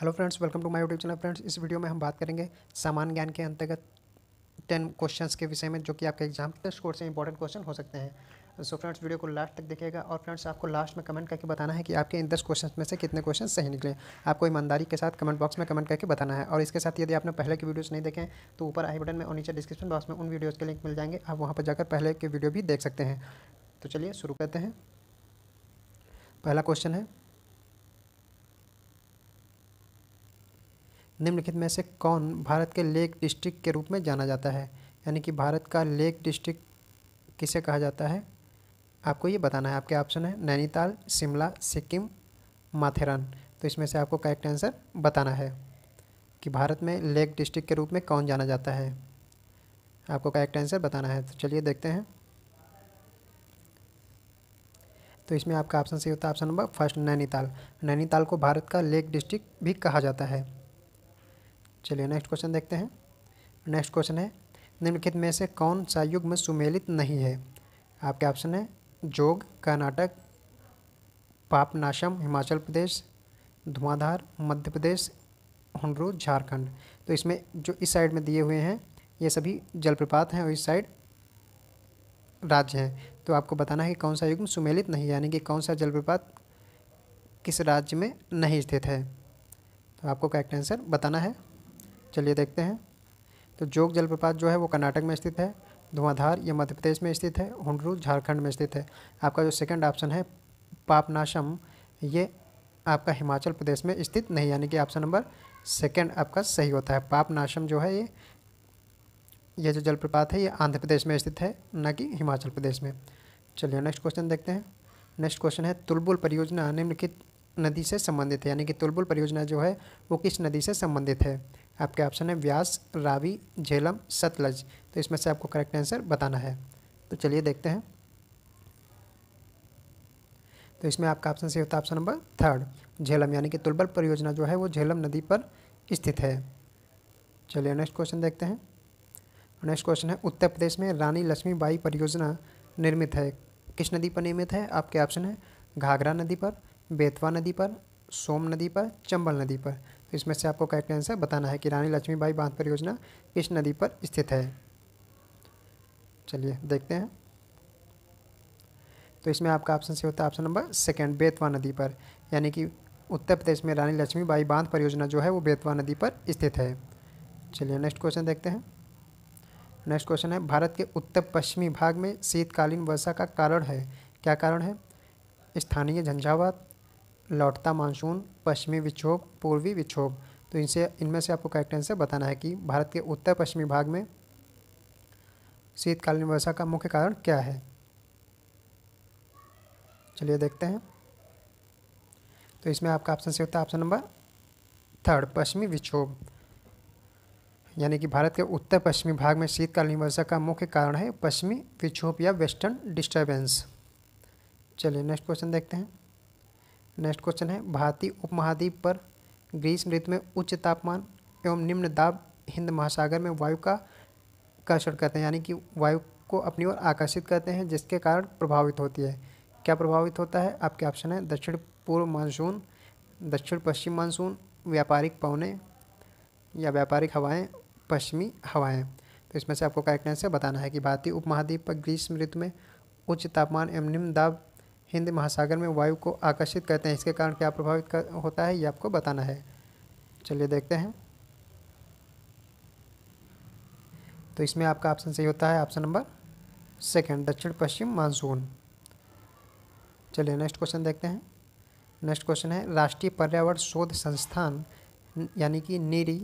hello friends welcome to my YouTube channel friends इस video में हम बात करेंगे सामान्य ज्ञान के अंतर्गत टेन क्वेश्चंस के विषय में जो कि आपके एग्जाम टेस्ट कोर्स से इंपॉर्टेंट क्वेश्चन हो सकते हैं सो फ्रेंड्स वीडियो को लास्ट तक देखिएगा और फ्रेंड्स आपको लास्ट में कमेंट करके बताना है कि आपके इन दस क्वेश्चन में से कितने क्वेश्चन सही निकले आपको ईमानदारी के साथ कमेंट बॉक्स में कमेंट करके बताना है और इसके साथ यदि आपने पहले की वीडियोस नहीं देखें तो ऊपर आई बटन में और नीचे डिस्क्रिप्शन बॉक्स में उन वीडियोज़ के लिंक मिल जाएंगे आप वहाँ पर जाकर पहले के वीडियो भी देख सकते हैं तो चलिए शुरू करते हैं पहला क्वेश्चन है निम्नलिखित में से कौन भारत के लेक डिस्ट्रिक्ट के रूप में जाना जाता है यानी कि भारत का लेक डिस्ट्रिक्ट किसे कहा जाता है आपको ये बताना है आपके ऑप्शन है नैनीताल शिमला सिक्किम माथेरान तो इसमें से आपको करेक्ट आंसर बताना है कि भारत में लेक डिस्ट्रिक्ट के रूप में कौन जाना जाता है आपको करेक्ट आंसर बताना है तो चलिए देखते हैं तो इसमें आपका ऑप्शन सही होता है option number first Nainital Nainital को भारत का लेक डिस्ट्रिक्ट भी कहा जाता है चलिए नेक्स्ट क्वेश्चन देखते हैं नेक्स्ट क्वेश्चन है निम्नलिखित में से कौन सा युग्म सुमेलित नहीं है आपके ऑप्शन है जोग कर्नाटक पापनाशम हिमाचल प्रदेश धुआंधार मध्य प्रदेश हुनरू झारखंड तो इसमें जो इस साइड में दिए हुए हैं ये सभी जलप्रपात हैं और इस साइड राज्य हैं तो आपको बताना है कि कौन सा युग्म सुमेलित नहीं यानी कि कौन सा जलप्रपात किस राज्य में नहीं स्थित है तो आपको करेक्ट आंसर बताना है चलिए देखते हैं तो जोग जलप्रपात जो है वो कर्नाटक में स्थित है धुआंधार ये मध्य प्रदेश में स्थित है हुडरू झारखंड में स्थित है आपका जो सेकंड ऑप्शन है पापनाशम ये आपका हिमाचल प्रदेश में स्थित नहीं यानी कि ऑप्शन नंबर सेकंड आपका सही होता है पापनाशम जो है ये ये जो जलप्रपात है ये आंध्र प्रदेश में स्थित है न कि हिमाचल प्रदेश में चलिए नेक्स्ट क्वेश्चन देखते हैं नेक्स्ट क्वेश्चन है तुलबुल परियोजना निम्नलिखित नदी से संबंधित है यानी कि तुलबुल परियोजना जो है वो किस नदी से संबंधित है आपके ऑप्शन है व्यास रावी झेलम सतलज तो इसमें से आपको करेक्ट आंसर बताना है तो चलिए देखते हैं तो इसमें आपका ऑप्शन सही होता है ऑप्शन नंबर थर्ड झेलम यानी कि तुलबल परियोजना जो है वो झेलम नदी पर स्थित है चलिए नेक्स्ट क्वेश्चन देखते हैं नेक्स्ट क्वेश्चन है उत्तर प्रदेश में रानी लक्ष्मीबाई परियोजना निर्मित है किस नदी पर निर्मित है आपके ऑप्शन है घाघरा नदी पर बेतवा नदी पर सोम नदी पर चंबल नदी पर तो इसमें से आपको करेक्ट आंसर बताना है कि रानी लक्ष्मीबाई बांध परियोजना किस नदी पर स्थित है चलिए देखते हैं तो इसमें आपका ऑप्शन से होता है ऑप्शन नंबर सेकेंड बेतवा नदी पर यानी कि उत्तर प्रदेश में रानी लक्ष्मीबाई बांध परियोजना जो है वो बेतवा नदी पर स्थित है चलिए नेक्स्ट क्वेश्चन देखते हैं नेक्स्ट क्वेश्चन है भारत के उत्तर पश्चिमी भाग में शीतकालीन वर्षा का कारण है क्या कारण है स्थानीय झंझावात लौटता मानसून पश्चिमी विक्षोभ पूर्वी विक्षोभ तो इनसे इनमें से आपको करेक्ट आंसर बताना है कि भारत के उत्तर पश्चिमी भाग में शीतकालीन वर्षा का मुख्य कारण क्या है चलिए देखते हैं तो इसमें आपका ऑप्शन से होता है ऑप्शन नंबर थर्ड पश्चिमी विक्षोभ यानी कि भारत के उत्तर पश्चिमी भाग में शीतकालीन वर्षा का मुख्य कारण है पश्चिमी विक्षोभ या वेस्टर्न डिस्टर्बेंस चलिए नेक्स्ट क्वेश्चन देखते हैं नेक्स्ट क्वेश्चन है भारतीय उपमहाद्वीप पर ग्रीष्म ऋतु में उच्च तापमान एवं निम्न दाब हिंद महासागर में वायु का आकर्षण करते हैं यानी कि वायु को अपनी ओर आकर्षित करते हैं जिसके कारण प्रभावित होती है क्या प्रभावित होता है आपके ऑप्शन है दक्षिण पूर्व मानसून दक्षिण पश्चिम मानसून व्यापारिक पवने या व्यापारिक हवाएं पश्चिमी हवाएं तो इसमें से आपको करेक्ट आंसर बताना है कि भारतीय उपमहाद्वीप पर ग्रीष्म ऋतु में उच्च तापमान एवं निम्न दाब हिंद महासागर में वायु को आकर्षित करते हैं इसके कारण क्या प्रभावित कर, होता है ये आपको बताना है चलिए देखते हैं तो इसमें आपका ऑप्शन सही होता है ऑप्शन नंबर सेकंड दक्षिण पश्चिम मानसून चलिए नेक्स्ट क्वेश्चन देखते हैं नेक्स्ट क्वेश्चन है राष्ट्रीय पर्यावरण शोध संस्थान यानी कि नीरी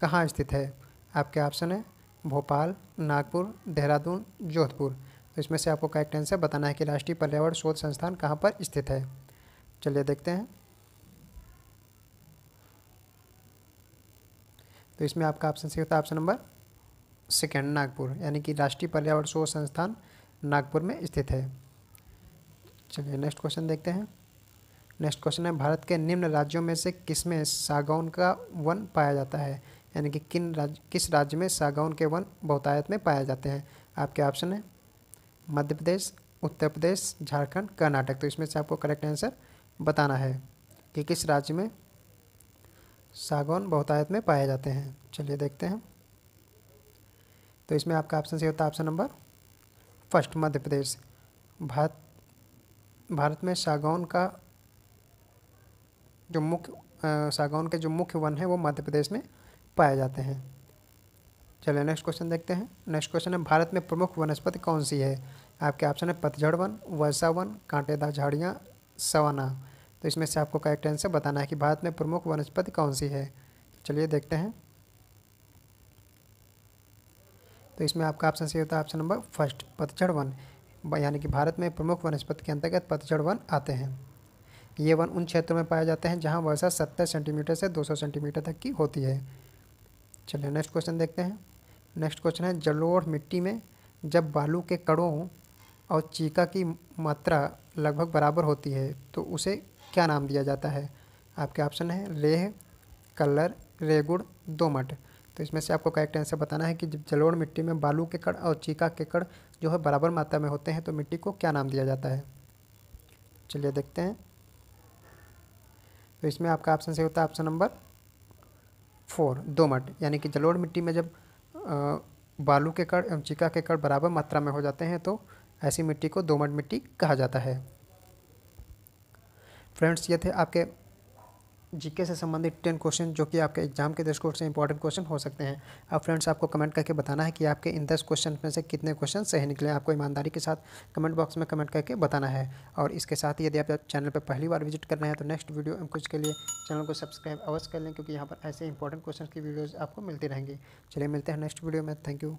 कहाँ स्थित है आपके ऑप्शन है भोपाल नागपुर देहरादून जोधपुर तो इसमें से आपको करेक्ट आंसर बताना है कि राष्ट्रीय पर्यावरण शोध संस्थान कहाँ पर स्थित है चलिए देखते हैं तो इसमें आपका ऑप्शन सही होता है ऑप्शन नंबर सेकेंड नागपुर यानी कि राष्ट्रीय पर्यावरण शोध संस्थान नागपुर में स्थित है चलिए नेक्स्ट क्वेश्चन देखते हैं नेक्स्ट क्वेश्चन है भारत के निम्न राज्यों में से किस में सागौन का वन पाया जाता है यानी कि किन राज्य किस राज्य में सागौन के वन बहुतायत में पाए जाते हैं आपके ऑप्शन है मध्य प्रदेश उत्तर प्रदेश झारखंड कर्नाटक तो इसमें से आपको करेक्ट आंसर बताना है कि किस राज्य में सागौन बहुतायत में पाए जाते हैं चलिए देखते हैं तो इसमें आपका ऑप्शन सही होता है option number first Madhya Pradesh Bharat Bharat में सागौन का जो मुख्य सागौन के जो मुख्य वन है वो मध्य प्रदेश में पाए जाते हैं चलिए नेक्स्ट क्वेश्चन देखते हैं नेक्स्ट क्वेश्चन है भारत में प्रमुख वनस्पति कौन सी है आपके ऑप्शन है पतझड़ वन वर्षा वन कांटेदार झाड़ियाँ सवाना तो इसमें से आपको करेक्ट आंसर बताना है कि भारत में प्रमुख वनस्पति कौन सी है चलिए देखते हैं तो इसमें आपका ऑप्शन सही होता है ऑप्शन नंबर फर्स्ट पतझड़ वन यानी कि भारत में प्रमुख वनस्पति के अंतर्गत पतझड़ वन आते हैं ये वन उन क्षेत्रों में पाए जाते हैं जहाँ वर्षा सत्तर सेंटीमीटर से दो सेंटीमीटर तक की होती है चलिए नेक्स्ट क्वेश्चन देखते हैं नेक्स्ट क्वेश्चन है जलोढ़ मिट्टी में जब बालू के कड़ों और चीका की मात्रा लगभग बराबर होती है तो उसे क्या नाम दिया जाता है आपके ऑप्शन है रेह कलर रेगुड़ दोमट तो इसमें से आपको करेक्ट आंसर बताना है कि जब जलोड़ मिट्टी में बालू के कड़ और चीका के कड़ जो है बराबर मात्रा में होते हैं तो मिट्टी को क्या नाम दिया जाता है चलिए देखते हैं तो इसमें आपका ऑप्शन सही होता है ऑप्शन नंबर फोर दोमट यानी कि जलोड़ मिट्टी में जब बालू के कण एवं चिका के कण बराबर मात्रा में हो जाते हैं तो ऐसी मिट्टी को दोमट मिट्टी कहा जाता है फ्रेंड्स ये थे आपके जीके से संबंधित टेन क्वेश्चन जो कि आपके एग्जाम के दृष्टिकोण से इंपॉर्टेंट क्वेश्चन हो सकते हैं अब फ्रेंड्स आपको कमेंट करके बताना है कि आपके इन दस क्वेश्चन में से कितने क्वेश्चन सही निकले आपको ईमानदारी के साथ कमेंट बॉक्स में कमेंट करके बताना है और इसके साथ ही यदि आप चैनल पर पहली बार विजिट कर रहे हैं तो नेक्स्ट वीडियो कुछ के लिए चैनल को सब्सक्राइब अवश्य कर लें क्योंकि यहाँ पर ऐसे इंपॉर्टेंट क्वेश्चन की वीडियोज़ आपको मिलती रहेंगी चलिए मिलते हैं नेक्स्ट वीडियो में थैंक यू